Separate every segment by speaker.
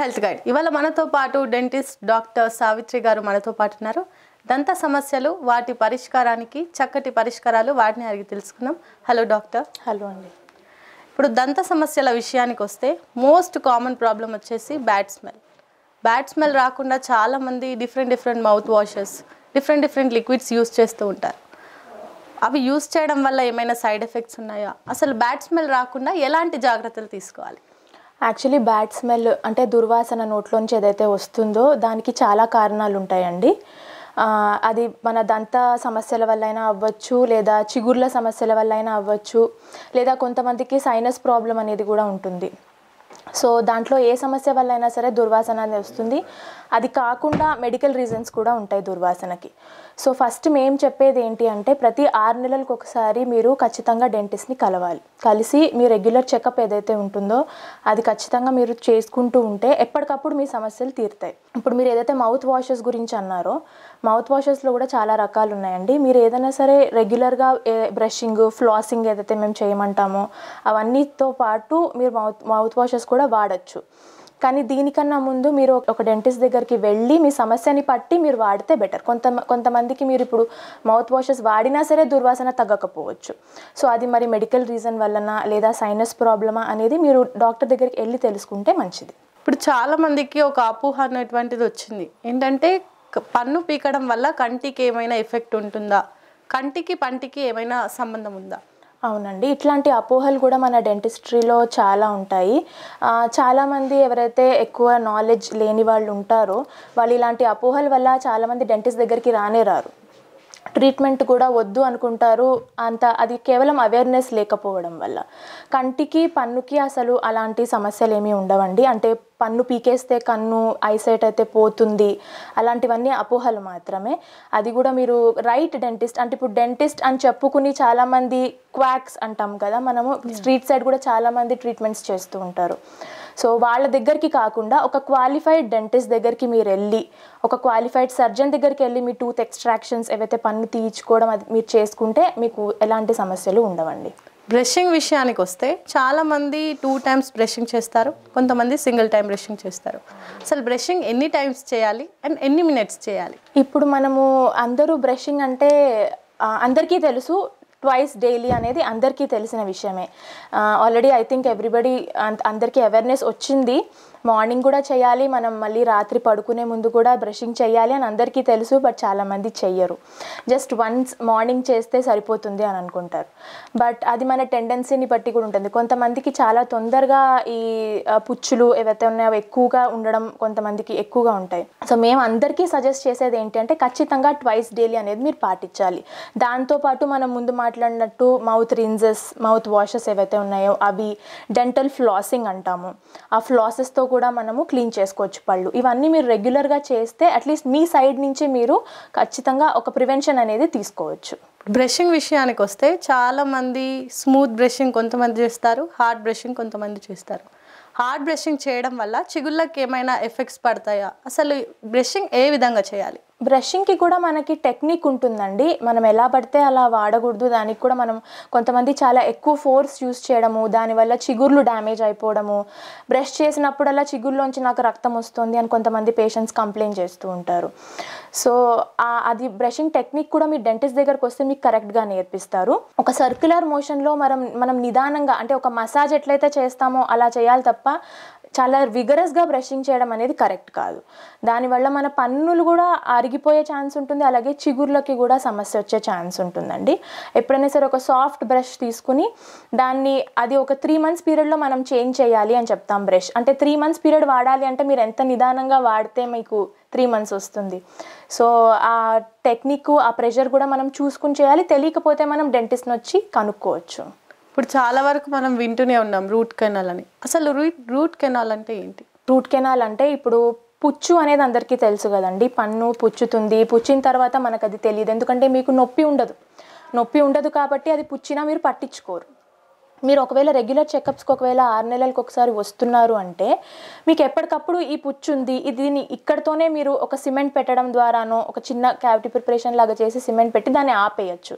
Speaker 1: health guide ఇవాళ మనతో పాటు డెంటిస్ట్ డాక్టర్ సావిత్రి గారు మనతో పాటు ఉన్నారు దంత సమస్యలు వాటి పరిష్కారానికి చక్కటి పరిష్కారాలు వాటిని అడిగి తెలుసుకుందాం హలో డాక్టర్ హలో అండి ఇప్పుడు దంత సమస్యల విషయానికి వస్తే మోస్ట్ కామన్ ప్రాబ్లం వచ్చేసి బ్యాడ్ స్మెల్ బ్యాడ్ స్మెల్ రాకుండా చాలామంది different different mouth washes different different liquids use చేస్తూ ఉంటారు అవి యూస్ చేయడం వల్ల ఏమైనా సైడ్ ఎఫెక్ట్స్ ఉన్నాయా అసలు బ్యాడ్ స్మెల్ రాకుండా ఎలాంటి జాగ్రత్తలు తీసుకోవాలి
Speaker 2: యాక్చువల్లీ బ్యాడ్ స్మెల్ అంటే దుర్వాసన నోట్లోంచి ఏదైతే వస్తుందో దానికి చాలా కారణాలు ఉంటాయండి అది మన దంత సమస్యల వల్ల అయినా అవ్వచ్చు లేదా చిగుర్ల సమస్యల వల్ల అయినా అవ్వచ్చు లేదా కొంతమందికి సైనస్ ప్రాబ్లం అనేది కూడా ఉంటుంది సో దాంట్లో ఏ సమస్య వల్ల అయినా సరే దుర్వాసన అనేది వస్తుంది అది కాకుండా మెడికల్ రీజన్స్ కూడా ఉంటాయి దుర్వాసనకి సో ఫస్ట్ మేము చెప్పేది ఏంటి అంటే ప్రతి ఆరు నెలలకు ఒకసారి మీరు ఖచ్చితంగా డెంటిస్ట్ని కలవాలి కలిసి మీ రెగ్యులర్ చెకప్ ఏదైతే ఉంటుందో అది ఖచ్చితంగా మీరు చేసుకుంటూ ఉంటే ఎప్పటికప్పుడు మీ సమస్యలు తీరుతాయి ఇప్పుడు మీరు ఏదైతే మౌత్ వాషెస్ గురించి అన్నారో మౌత్ వాషెస్లో కూడా చాలా రకాలు ఉన్నాయండి మీరు ఏదైనా సరే రెగ్యులర్గా బ్రషింగ్ ఫ్లాసింగ్ ఏదైతే మేము చేయమంటామో అవన్నీతో పాటు మీరు మౌత్ మౌత్ వాషెస్ కూడా వాడచ్చు కానీ దీనికన్నా ముందు మీరు ఒక డెంటిస్ట్ దగ్గరికి వెళ్ళి మీ సమస్యని పట్టి మీరు వాడితే బెటర్ కొంత కొంతమందికి మీరు ఇప్పుడు మౌత్ వాషెస్ వాడినా సరే దుర్వాసన తగ్గకపోవచ్చు సో అది మరి మెడికల్ రీజన్ వలన లేదా సైనస్ ప్రాబ్లమా అనేది మీరు డాక్టర్ దగ్గరికి వెళ్ళి తెలుసుకుంటే మంచిది
Speaker 1: ఇప్పుడు చాలామందికి ఒక అపోహ అనేటువంటిది వచ్చింది ఏంటంటే పన్ను పీకడం వల్ల కంటికి ఏమైనా ఎఫెక్ట్ ఉంటుందా కంటికి పంటికి ఏమైనా సంబంధం ఉందా
Speaker 2: అవునండి ఇట్లాంటి అపోహలు కూడా మన డెంటిస్ట్రీలో చాలా ఉంటాయి చాలామంది ఎవరైతే ఎక్కువ నాలెడ్జ్ లేని వాళ్ళు ఉంటారో వాళ్ళు ఇలాంటి అపోహల వల్ల చాలామంది డెంటిస్ట్ దగ్గరికి రానే రారు ట్రీట్మెంట్ కూడా వద్దు అనుకుంటారు అంత అది కేవలం అవేర్నెస్ లేకపోవడం వల్ల కంటికి పన్నుకి అసలు అలాంటి సమస్యలు ఏమీ ఉండవండి అంటే పన్ను పీకేస్తే కన్ను ఐసైట్ అయితే పోతుంది అలాంటివన్నీ అపోహలు మాత్రమే అది కూడా మీరు రైట్ డెంటిస్ట్ అంటే ఇప్పుడు డెంటిస్ట్ అని చెప్పుకుని చాలామంది క్వాక్స్ అంటాం కదా మనము స్ట్రీట్ సైడ్ కూడా చాలామంది ట్రీట్మెంట్స్ చేస్తూ ఉంటారు సో వాళ్ళ దగ్గరికి కాకుండా ఒక క్వాలిఫైడ్ డెంటిస్ట్ దగ్గరికి మీరు వెళ్ళి ఒక క్వాలిఫైడ్ సర్జన్ దగ్గరికి వెళ్ళి మీ టూత్ ఎక్స్ట్రాక్షన్స్ ఏవైతే పన్ను తీయించుకోవడం అది మీరు చేసుకుంటే మీకు ఎలాంటి సమస్యలు ఉండవండి బ్రషింగ్ విషయానికి వస్తే చాలామంది
Speaker 1: టూ టైమ్స్ బ్రషింగ్ చేస్తారు కొంతమంది సింగిల్ టైం బ్రషింగ్ చేస్తారు అసలు బ్రషింగ్ ఎన్ని
Speaker 2: టైమ్స్ చేయాలి అండ్ ఎన్ని మినిట్స్ చేయాలి ఇప్పుడు మనము అందరూ బ్రషింగ్ అంటే అందరికీ తెలుసు ట్వైస్ డైలీ అనేది అందరికీ తెలిసిన విషయమే ఆల్రెడీ ఐ థింక్ ఎవ్రీబడి అందరికీ అవేర్నెస్ వచ్చింది మార్నింగ్ కూడా చేయాలి మనం మళ్ళీ రాత్రి పడుకునే ముందు కూడా బ్రషింగ్ చేయాలి అని అందరికీ తెలుసు బట్ చాలామంది చెయ్యరు జస్ట్ వన్స్ మార్నింగ్ చేస్తే సరిపోతుంది అని అనుకుంటారు బట్ అది మన టెండెన్సీని బట్టి కూడా ఉంటుంది కొంతమందికి చాలా తొందరగా ఈ పుచ్చులు ఏవైతే ఉన్నాయో ఎక్కువగా ఉండడం కొంతమందికి ఎక్కువగా ఉంటాయి సో మేము అందరికీ సజెస్ట్ చేసేది ఏంటి అంటే ఖచ్చితంగా ట్వైస్ డైలీ అనేది మీరు పాటించాలి దాంతోపాటు మనం ముందు మాట్లాడినట్టు మౌత్ రిన్జెస్ మౌత్ వాషెస్ ఏవైతే ఉన్నాయో అవి డెంటల్ ఫ్లాసింగ్ అంటాము ఆ ఫ్లాసెస్తో కూడా మనము క్లీన్ చేసుకోవచ్చు పళ్ళు ఇవన్నీ మీరు రెగ్యులర్గా చేస్తే అట్లీస్ట్ మీ సైడ్ నుంచి మీరు ఖచ్చితంగా ఒక ప్రివెన్షన్ అనేది తీసుకోవచ్చు
Speaker 1: బ్రషింగ్ విషయానికి వస్తే చాలామంది స్మూత్ బ్రషింగ్ కొంతమంది చేస్తారు హార్డ్ బ్రషింగ్ కొంతమంది చేస్తారు హార్డ్ బ్రషింగ్ చేయడం వల్ల చిగుళ్ళకి ఏమైనా ఎఫెక్ట్స్ పడతాయా
Speaker 2: అసలు బ్రషింగ్ ఏ విధంగా చేయాలి బ్రషింగ్కి కూడా మనకి టెక్నిక్ ఉంటుందండి మనం ఎలా పడితే అలా వాడకూడదు దానికి కూడా మనం కొంతమంది చాలా ఎక్కువ ఫోర్స్ యూస్ చేయడము దానివల్ల చిగుర్లు డ్యామేజ్ అయిపోవడము బ్రష్ చేసినప్పుడల్లా చిగుర్లోంచి నాకు రక్తం వస్తుంది అని కొంతమంది పేషెంట్స్ కంప్లైంట్ చేస్తూ ఉంటారు సో అది బ్రషింగ్ టెక్నిక్ కూడా మీ డెంటిస్ట్ దగ్గరకు వస్తే మీకు కరెక్ట్గా నేర్పిస్తారు ఒక సర్క్యులర్ మోషన్లో మనం మనం నిదానంగా అంటే ఒక మసాజ్ ఎట్లయితే చేస్తామో అలా చేయాలి తప్ప చాలా విగరస్గా బ్రషింగ్ చేయడం అనేది కరెక్ట్ కాదు దానివల్ల మన పన్నులు కూడా అరిగిపోయే ఛాన్స్ ఉంటుంది అలాగే చిగుర్లకి కూడా సమస్య వచ్చే ఛాన్స్ ఉంటుందండి ఎప్పుడైనా సరే ఒక సాఫ్ట్ బ్రష్ తీసుకుని దాన్ని అది ఒక త్రీ మంత్స్ పీరియడ్లో మనం చేంజ్ చేయాలి అని చెప్తాం బ్రష్ అంటే త్రీ మంత్స్ పీరియడ్ వాడాలి అంటే మీరు ఎంత నిదానంగా వాడితే మీకు త్రీ మంత్స్ వస్తుంది సో ఆ టెక్నిక్ ఆ ప్రెషర్ కూడా మనం చూసుకుని చేయాలి తెలియకపోతే మనం డెంటిస్ట్ని వచ్చి కనుక్కోవచ్చు
Speaker 1: ఇప్పుడు చాలా వరకు మనం వింటూనే ఉన్నాం
Speaker 2: రూట్ కెనాల్ అని అసలు రూట్ రూట్ కెనాల్ అంటే ఏంటి రూట్ కెనాల్ అంటే ఇప్పుడు పుచ్చు అనేది అందరికీ తెలుసు కదండి పన్ను పుచ్చుతుంది పుచ్చిన తర్వాత మనకు అది తెలియదు ఎందుకంటే మీకు నొప్పి ఉండదు నొప్పి ఉండదు కాబట్టి అది పుచ్చినా మీరు పట్టించుకోరు మీరు ఒకవేళ రెగ్యులర్ చెకప్స్కి ఒకవేళ ఆరు నెలలకు ఒకసారి వస్తున్నారు అంటే మీకు ఎప్పటికప్పుడు ఈ పుచ్చు ఉంది దీన్ని ఇక్కడతోనే మీరు ఒక సిమెంట్ పెట్టడం ద్వారానో ఒక చిన్న క్యావిటీ ప్రిపరేషన్ లాగా చేసి సిమెంట్ పెట్టి దాన్ని ఆపేయచ్చు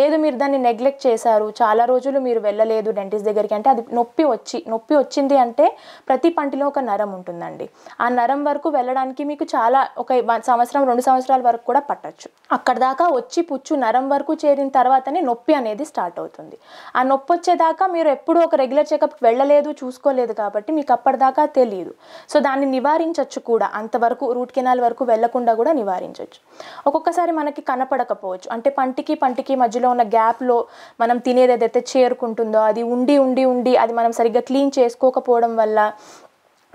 Speaker 2: లేదు మీరు దాన్ని నెగ్లెక్ట్ చేశారు చాలా రోజులు మీరు వెళ్ళలేదు డెంటిస్ట్ దగ్గరికి అంటే అది నొప్పి వచ్చి నొప్పి వచ్చింది అంటే ప్రతి పంటిలో ఒక నరం ఉంటుందండి ఆ నరం వరకు వెళ్ళడానికి మీకు చాలా ఒక సంవత్సరం రెండు సంవత్సరాల వరకు కూడా పట్టచ్చు అక్కడ దాకా వచ్చి పుచ్చు నరం వరకు చేరిన తర్వాతనే నొప్పి అనేది స్టార్ట్ అవుతుంది ఆ నొప్పి వచ్చేదాకా దాకా మీరు ఎప్పుడూ ఒక రెగ్యులర్ చెకప్కి వెళ్ళలేదు చూసుకోలేదు కాబట్టి మీకు అప్పటిదాకా తెలియదు సో దాన్ని నివారించవచ్చు కూడా అంతవరకు రూట్ కెనాల్ వరకు వెళ్లకుండా కూడా నివారించవచ్చు ఒక్కొక్కసారి మనకి కనపడకపోవచ్చు అంటే పంటికి పంటికి మధ్యలో ఉన్న గ్యాప్లో మనం తినేది ఏదైతే చేరుకుంటుందో అది ఉండి ఉండి ఉండి అది మనం సరిగ్గా క్లీన్ చేసుకోకపోవడం వల్ల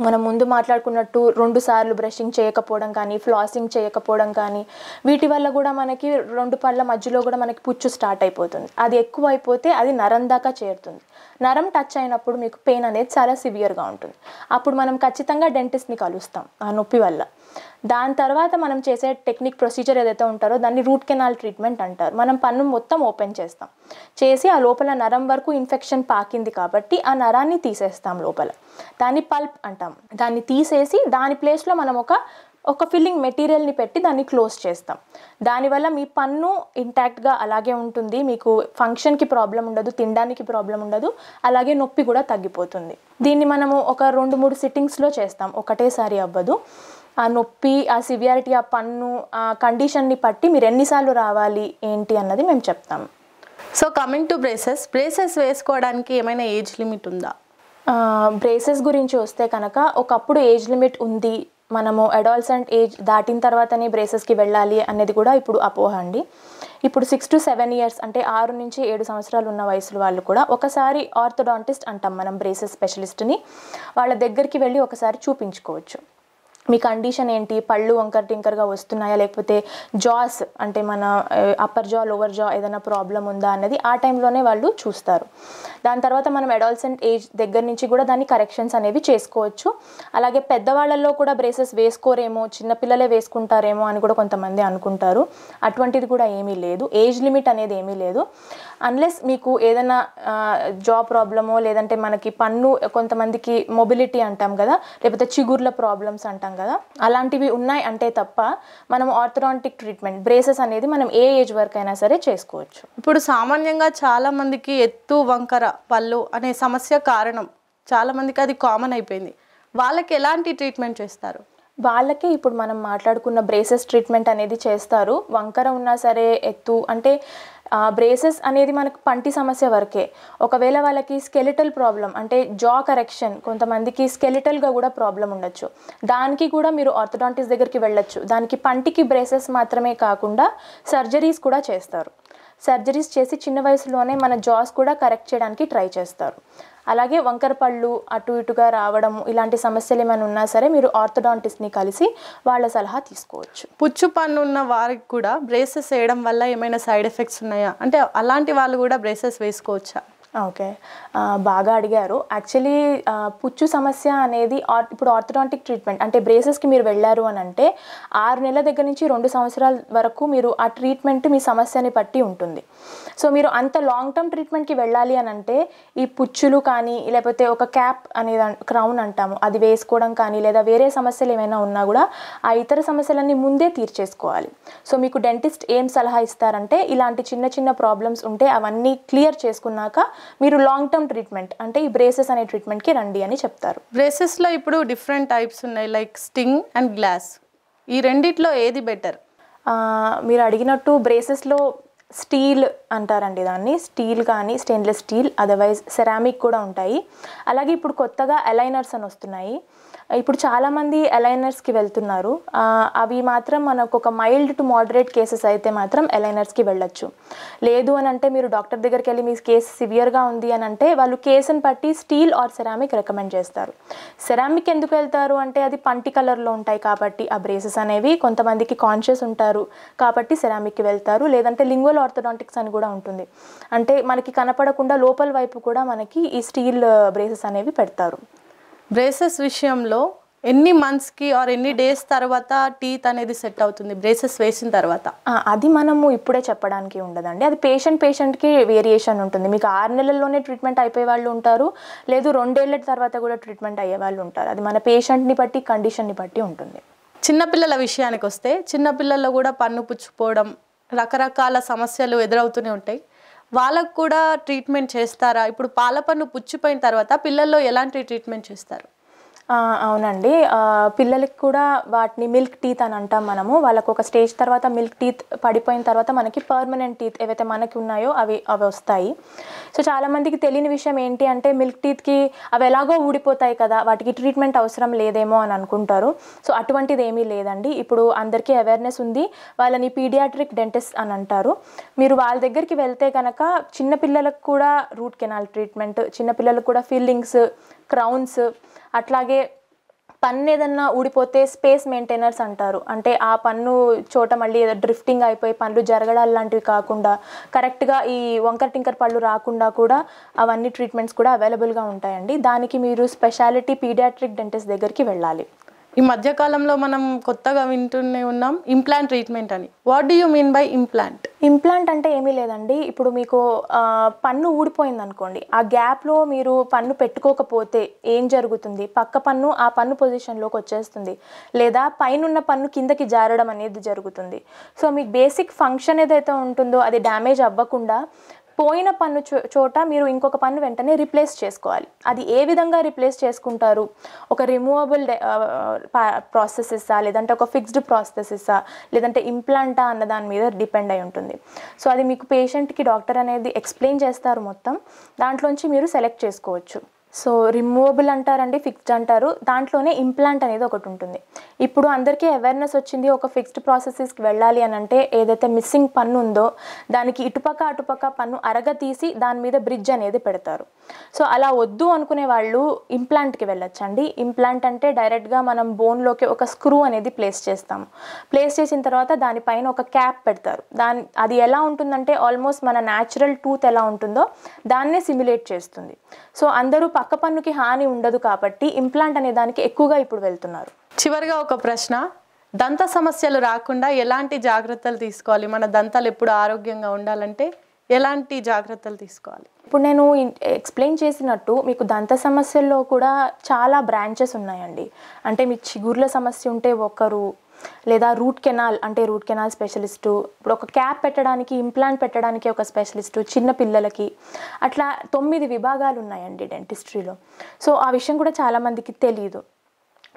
Speaker 2: మనం ముందు మాట్లాడుకున్నట్టు రెండు సార్లు బ్రషింగ్ చేయకపోవడం కానీ ఫ్లాసింగ్ చేయకపోవడం కానీ వీటి వల్ల కూడా మనకి రెండు పళ్ళ మధ్యలో కూడా మనకి పుచ్చు స్టార్ట్ అయిపోతుంది అది ఎక్కువ అయిపోతే అది నరం దాకా చేరుతుంది నరం టచ్ అయినప్పుడు మీకు పెయిన్ అనేది చాలా సివియర్గా ఉంటుంది అప్పుడు మనం ఖచ్చితంగా డెంటిస్ట్ని కలుస్తాం ఆ నొప్పి వల్ల దాని తర్వాత మనం చేసే టెక్నిక్ ప్రొసీజర్ ఏదైతే ఉంటారో దాన్ని రూట్ కెనాల్ ట్రీట్మెంట్ అంటారు మనం పన్ను మొత్తం ఓపెన్ చేస్తాం చేసి ఆ లోపల నరం వరకు ఇన్ఫెక్షన్ పాకింది కాబట్టి ఆ నరాన్ని తీసేస్తాం లోపల దాన్ని పల్ప్ అంటాం దాన్ని తీసేసి దాని ప్లేస్లో మనం ఒక ఒక ఫిల్లింగ్ మెటీరియల్ని పెట్టి దాన్ని క్లోజ్ చేస్తాం దానివల్ల మీ పన్ను ఇంటాక్ట్గా అలాగే ఉంటుంది మీకు ఫంక్షన్కి ప్రాబ్లం ఉండదు తినడానికి ప్రాబ్లం ఉండదు అలాగే నొప్పి కూడా తగ్గిపోతుంది దీన్ని మనము ఒక రెండు మూడు సిట్టింగ్స్లో చేస్తాం ఒకటేసారి అవ్వదు ఆ నొప్పి ఆ సివియారిటీ ఆ పన్ను ఆ కండిషన్ని బట్టి మీరు ఎన్నిసార్లు రావాలి ఏంటి అన్నది మేము చెప్తాం
Speaker 1: so coming to braces braces వేసుకోవడానికి ఏమైనా ఏజ్ లిమిట్ ఉందా
Speaker 2: బ్రేసెస్ గురించి వస్తే కనుక ఒకప్పుడు ఏజ్ లిమిట్ ఉంది మనము అడాల్సెంట్ ఏజ్ దాటిన తర్వాతనే బ్రేసెస్కి వెళ్ళాలి అనేది కూడా ఇప్పుడు అపోహ అండి ఇప్పుడు సిక్స్ టు సెవెన్ ఇయర్స్ అంటే ఆరు నుంచి ఏడు సంవత్సరాలు ఉన్న వయసులో వాళ్ళు కూడా ఒకసారి ఆర్థోడాంటిస్ట్ అంటాం మనం బ్రేసెస్ స్పెషలిస్ట్ని వాళ్ళ దగ్గరికి వెళ్ళి ఒకసారి చూపించుకోవచ్చు మీ కండిషన్ ఏంటి పళ్ళు వంకర్ టింకర్గా వస్తున్నాయా లేకపోతే జాస్ అంటే మన అప్పర్ జా లోవర్ జా ఏదైనా ప్రాబ్లం ఉందా అన్నది ఆ టైంలోనే వాళ్ళు చూస్తారు దాని తర్వాత మనం అడాల్సెంట్ ఏజ్ దగ్గర నుంచి కూడా దాన్ని కరెక్షన్స్ అనేవి చేసుకోవచ్చు అలాగే పెద్దవాళ్ళల్లో కూడా బ్రేసెస్ వేసుకోరేమో చిన్నపిల్లలే వేసుకుంటారేమో అని కూడా కొంతమంది అనుకుంటారు అటువంటిది కూడా ఏమీ లేదు ఏజ్ లిమిట్ అనేది ఏమీ లేదు అన్లెస్ మీకు ఏదైనా జా ప్రాబ్లమో లేదంటే మనకి పన్ను కొంతమందికి మొబిలిటీ అంటాం కదా లేకపోతే చిగుర్ల ప్రాబ్లమ్స్ అంటాం కదా అలాంటివి ఉన్నాయి అంటే తప్ప మనం ఆర్థరాంటిక్ ట్రీట్మెంట్ బ్రేసెస్ అనేది మనం ఏ ఏజ్ వరకు అయినా సరే చేసుకోవచ్చు ఇప్పుడు సామాన్యంగా చాలామందికి ఎత్తు వంకర పళ్ళు అనే సమస్య కారణం చాలామందికి అది కామన్ అయిపోయింది వాళ్ళకి ఎలాంటి ట్రీట్మెంట్ చేస్తారు వాళ్ళకి ఇప్పుడు మనం మాట్లాడుకున్న బ్రేసెస్ ట్రీట్మెంట్ అనేది చేస్తారు వంకర ఉన్నా సరే ఎత్తు అంటే బ్రేసెస్ అనేది మనకు పంటి సమస్య వరకే ఒకవేళ వాళ్ళకి స్కెలిటల్ ప్రాబ్లం అంటే జా కరెక్షన్ కొంతమందికి స్కెలిటల్గా కూడా ప్రాబ్లం ఉండొచ్చు దానికి కూడా మీరు ఆర్థడాంటిస్ దగ్గరికి వెళ్ళొచ్చు దానికి పంటికి బ్రేసెస్ మాత్రమే కాకుండా సర్జరీస్ కూడా చేస్తారు సర్జరీస్ చేసి చిన్న వయసులోనే మన జాస్ కూడా కరెక్ట్ చేయడానికి ట్రై చేస్తారు అలాగే వంకర పళ్ళు అటు ఇటుగా రావడం ఇలాంటి సమస్యలు ఏమైనా ఉన్నా సరే మీరు ఆర్థోడాంటిస్ట్ని కలిసి వాళ్ళ సలహా తీసుకోవచ్చు
Speaker 1: పుచ్చు పన్ను ఉన్న వారికి కూడా బ్రేసెస్ వేయడం వల్ల ఏమైనా సైడ్ ఎఫెక్ట్స్
Speaker 2: ఉన్నాయా అంటే అలాంటి వాళ్ళు కూడా బ్రేసెస్ వేసుకోవచ్చా ఓకే బాగా అడిగారు యాక్చువల్లీ పుచ్చు సమస్య అనేది ఇప్పుడు ఆర్థోడాంటిక్ ట్రీట్మెంట్ అంటే బ్రేసెస్కి మీరు వెళ్ళారు అని అంటే ఆరు నెలల దగ్గర నుంచి రెండు సంవత్సరాల వరకు మీరు ఆ ట్రీట్మెంట్ మీ సమస్యని బట్టి ఉంటుంది సో మీరు అంత లాంగ్ టర్మ్ ట్రీట్మెంట్కి వెళ్ళాలి అని అంటే ఈ పుచ్చులు కానీ లేకపోతే ఒక క్యాప్ అనేది క్రౌన్ అంటాము అది వేసుకోవడం కానీ లేదా వేరే సమస్యలు ఏమైనా ఉన్నా కూడా ఆ ఇతర సమస్యలన్నీ ముందే తీర్చేసుకోవాలి సో మీకు డెంటిస్ట్ ఏం సలహా ఇస్తారంటే ఇలాంటి చిన్న చిన్న ప్రాబ్లమ్స్ ఉంటే అవన్నీ క్లియర్ చేసుకున్నాక మీరు లాంగ్ టర్మ్ ట్రీట్మెంట్ అంటే ఈ బ్రేసెస్ అనే ట్రీట్మెంట్కి రండి అని చెప్తారు
Speaker 1: బ్రేసెస్లో ఇప్పుడు డిఫరెంట్ టైప్స్ ఉన్నాయి లైక్ స్టింగ్ అండ్ గ్లాస్ ఈ రెండిట్లో ఏది బెటర్
Speaker 2: మీరు అడిగినట్టు బ్రేసెస్లో స్టీల్ అంటారండి దాన్ని స్టీల్ కానీ స్టెయిన్లెస్ స్టీల్ అదర్వైజ్ సెరామిక్ కూడా ఉంటాయి అలాగే ఇప్పుడు కొత్తగా అలైనర్స్ అని వస్తున్నాయి ఇప్పుడు చాలామంది ఎలైనర్స్కి వెళ్తున్నారు అవి మాత్రం మనకు ఒక మైల్డ్ టు మోడరేట్ కేసెస్ అయితే మాత్రం ఎలైనర్స్కి వెళ్ళొచ్చు లేదు అని అంటే మీరు డాక్టర్ దగ్గరికి వెళ్ళి మీ కేసు సివియర్గా ఉంది అని అంటే వాళ్ళు కేసుని బట్టి స్టీల్ ఆర్ సెరామిక్ రికమెండ్ చేస్తారు సెరామిక్ ఎందుకు వెళ్తారు అంటే అది పంటి కలర్లో ఉంటాయి కాబట్టి ఆ బ్రేసెస్ అనేవి కొంతమందికి కాన్షియస్ ఉంటారు కాబట్టి సెరామిక్కి వెళ్తారు లేదంటే లింగువల్ ఆర్థడాంటిక్స్ అని కూడా ఉంటుంది అంటే మనకి కనపడకుండా లోపల వైపు కూడా మనకి ఈ స్టీల్ బ్రేసెస్ uh, అనేవి పెడతారు బ్రేసెస్ విషయంలో ఎన్ని మంత్స్కి ఆర్ ఎన్ని డేస్ తర్వాత
Speaker 1: టీత్ అనేది సెట్ అవుతుంది
Speaker 2: బ్రేసెస్ వేసిన తర్వాత అది మనము ఇప్పుడే చెప్పడానికి ఉండదండి అది పేషెంట్ పేషెంట్కి వేరియేషన్ ఉంటుంది మీకు ఆరు నెలల్లోనే ట్రీట్మెంట్ అయిపోయే వాళ్ళు ఉంటారు లేదు రెండేళ్ల తర్వాత కూడా ట్రీట్మెంట్ అయ్యే వాళ్ళు ఉంటారు అది మన పేషెంట్ని బట్టి కండిషన్ని బట్టి ఉంటుంది
Speaker 1: చిన్నపిల్లల విషయానికి వస్తే చిన్నపిల్లల్లో కూడా పన్ను పుచ్చుకోవడం రకరకాల సమస్యలు ఎదురవుతూనే ఉంటాయి వాళ్ళకు కూడా ట్రీట్మెంట్ చేస్తారా ఇప్పుడు పాలపన్ను పుచ్చిపోయిన తర్వాత పిల్లల్లో ఎలాంటి ట్రీట్మెంట్ చేస్తారు
Speaker 2: అవునండి పిల్లలకి కూడా వాటిని మిల్క్ టీత్ అని అంటాం మనము వాళ్ళకు ఒక స్టేజ్ తర్వాత మిల్క్ టీత్ పడిపోయిన తర్వాత మనకి పర్మనెంట్ టీత్ ఏవైతే మనకి ఉన్నాయో అవి అవి వస్తాయి సో చాలామందికి తెలియని విషయం ఏంటి అంటే మిల్క్ టీత్కి అవి ఎలాగో ఊడిపోతాయి కదా వాటికి ట్రీట్మెంట్ అవసరం లేదేమో అని అనుకుంటారు సో అటువంటిది ఏమీ లేదండి ఇప్పుడు అందరికీ అవేర్నెస్ ఉంది వాళ్ళని పీడియాట్రిక్ డెంటిస్ట్ అని అంటారు మీరు వాళ్ళ దగ్గరికి వెళ్తే కనుక చిన్నపిల్లలకు కూడా రూట్ కెనాల్ ట్రీట్మెంట్ చిన్నపిల్లలకు కూడా ఫీలింగ్స్ క్రౌన్స్ అట్లాగే పన్ను ఏదన్నా ఊడిపోతే స్పేస్ మెయింటైనర్స్ అంటారు అంటే ఆ పన్ను చోట మళ్ళీ డ్రిఫ్టింగ్ అయిపోయి పనులు జరగడాలు లాంటివి కాకుండా కరెక్ట్గా ఈ వంకర టింకర్ పళ్ళు రాకుండా కూడా అవన్నీ ట్రీట్మెంట్స్ కూడా అవైలబుల్గా ఉంటాయండి దానికి మీరు స్పెషాలిటీ పీడియాట్రిక్ డెంటిస్ట్ దగ్గరికి వెళ్ళాలి
Speaker 1: ఈ మధ్యకాలంలో మనం కొత్తగా వింటూనే ఉన్నాం ఇంప్లాంట్ ట్రీట్మెంట్
Speaker 2: అని what do you mean by implant implant అంటే ఏమీ లేదండి ఇప్పుడు మీకు పన్ను ఊడిపోయింది అనుకోండి ఆ గ్యాప్లో మీరు పన్ను పెట్టుకోకపోతే ఏం జరుగుతుంది పక్క పన్ను ఆ పన్ను పొజిషన్లోకి వచ్చేస్తుంది లేదా పైనున్న పన్ను కిందకి జారడం అనేది జరుగుతుంది సో మీకు బేసిక్ ఫంక్షన్ ఏదైతే ఉంటుందో అది డ్యామేజ్ అవ్వకుండా పోయిన పన్ను చోట మీరు ఇంకొక పన్ను వెంటనే రిప్లేస్ చేసుకోవాలి అది ఏ విధంగా రిప్లేస్ చేసుకుంటారు ఒక రిమూవబుల్ ఇస్తా లేదంటే ఒక ఫిక్స్డ్ ఇస్తా లేదంటే ఇంప్లాంటా అన్న దాని మీద డిపెండ్ అయి ఉంటుంది సో అది మీకు పేషెంట్కి డాక్టర్ అనేది ఎక్స్ప్లెయిన్ చేస్తారు మొత్తం దాంట్లోంచి మీరు సెలెక్ట్ చేసుకోవచ్చు సో రిమూవబుల్ అంటారండి ఫిక్స్డ్ అంటారు దాంట్లోనే ఇంప్లాంట్ అనేది ఒకటి ఉంటుంది ఇప్పుడు అందరికీ అవేర్నెస్ వచ్చింది ఒక ఫిక్స్డ్ ప్రాసెసెస్కి వెళ్ళాలి అని అంటే ఏదైతే మిస్సింగ్ పన్ను ఉందో దానికి ఇటుపక్క అటుపక్క పన్ను అరగ తీసి దాని మీద బ్రిడ్జ్ అనేది పెడతారు సో అలా వద్దు అనుకునే వాళ్ళు ఇంప్లాంట్కి వెళ్ళొచ్చండి ఇంప్లాంట్ అంటే డైరెక్ట్గా మనం బోన్లోకి ఒక స్క్రూ అనేది ప్లేస్ చేస్తాము ప్లేస్ చేసిన తర్వాత దానిపైన ఒక క్యాప్ పెడతారు దాని అది ఎలా ఉంటుందంటే ఆల్మోస్ట్ మన న్యాచురల్ టూత్ ఎలా ఉంటుందో దాన్నే సిమ్యులేట్ చేస్తుంది సో అందరూ పక్క పన్నుకి హాని ఉండదు కాబట్టి ఇంప్లాంట్ అనే దానికి ఎక్కువగా ఇప్పుడు వెళ్తున్నారు
Speaker 1: చివరిగా ఒక ప్రశ్న దంత సమస్యలు రాకుండా ఎలాంటి జాగ్రత్తలు తీసుకోవాలి మన దంతాలు ఎప్పుడు ఆరోగ్యంగా ఉండాలంటే ఎలాంటి జాగ్రత్తలు తీసుకోవాలి
Speaker 2: ఇప్పుడు నేను ఎక్స్ప్లెయిన్ చేసినట్టు మీకు దంత సమస్యల్లో కూడా చాలా బ్రాంచెస్ ఉన్నాయండి అంటే మీ చిగుర్ల సమస్య ఉంటే ఒకరు లేదా రూట్ కెనాల్ అంటే రూట్ కెనాల్ స్పెషలిస్టు ఇప్పుడు ఒక క్యాప్ పెట్టడానికి ఇంప్లాంట్ పెట్టడానికి ఒక స్పెషలిస్టు చిన్న పిల్లలకి అట్లా తొమ్మిది విభాగాలు ఉన్నాయండి డెంటిస్ట్రీలో సో ఆ విషయం కూడా చాలామందికి తెలియదు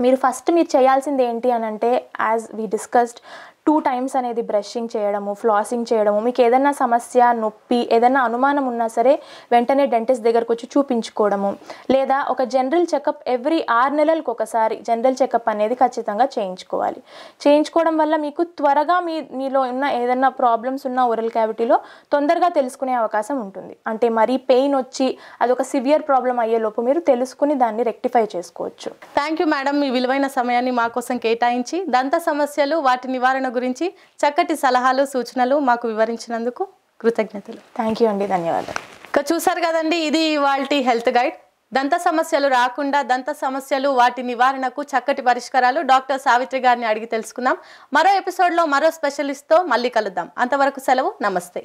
Speaker 2: మీరు ఫస్ట్ మీరు చేయాల్సింది ఏంటి అని అంటే as we discussed two times అనేది బ్రషింగ్ చేయడము ఫ్లాసింగ్ చేయడము మీకు ఏదైనా సమస్య నొప్పి ఏదైనా అనుమానం ఉన్నా సరే వెంటనే డెంటిస్ట్ దగ్గరకు వచ్చి చూపించుకోవడము లేదా ఒక జనరల్ చెకప్ ఎవ్రీ ఆరు నెలలకు ఒకసారి జనరల్ చెకప్ అనేది ఖచ్చితంగా చేయించుకోవాలి చేయించుకోవడం వల్ల మీకు త్వరగా మీ మీలో ఉన్న ఏదైనా ప్రాబ్లమ్స్ ఉన్న ఓరల్ క్యావిటీలో తొందరగా తెలుసుకునే అవకాశం ఉంటుంది అంటే మరీ పెయిన్ వచ్చి అది ఒక సివియర్ ప్రాబ్లం అయ్యేలోపు మీరు తెలుసుకుని దాన్ని రెక్టిఫై చేసుకోవచ్చు
Speaker 1: థ్యాంక్ యూ మేడం మీ విలువైన సమయాన్ని మా కోసం కేటాయించి దంత సమస్యలు వాటి నివారణ గురించి చక్కటి సలహాలు సూచనలు మాకు వివరించినందుకు
Speaker 2: కృతజ్ఞతలు థ్యాంక్ యూ అండి ధన్యవాదాలు ఇక
Speaker 1: చూసారు కదండి ఇది వాళ్ళ హెల్త్ గైడ్ దంత సమస్యలు రాకుండా దంత సమస్యలు వాటి నివారణకు చక్కటి పరిష్కారాలు డాక్టర్ సావిత్రి గారిని అడిగి తెలుసుకుందాం మరో ఎపిసోడ్లో మరో స్పెషలిస్ట్తో మళ్ళీ కలుద్దాం అంతవరకు సెలవు నమస్తే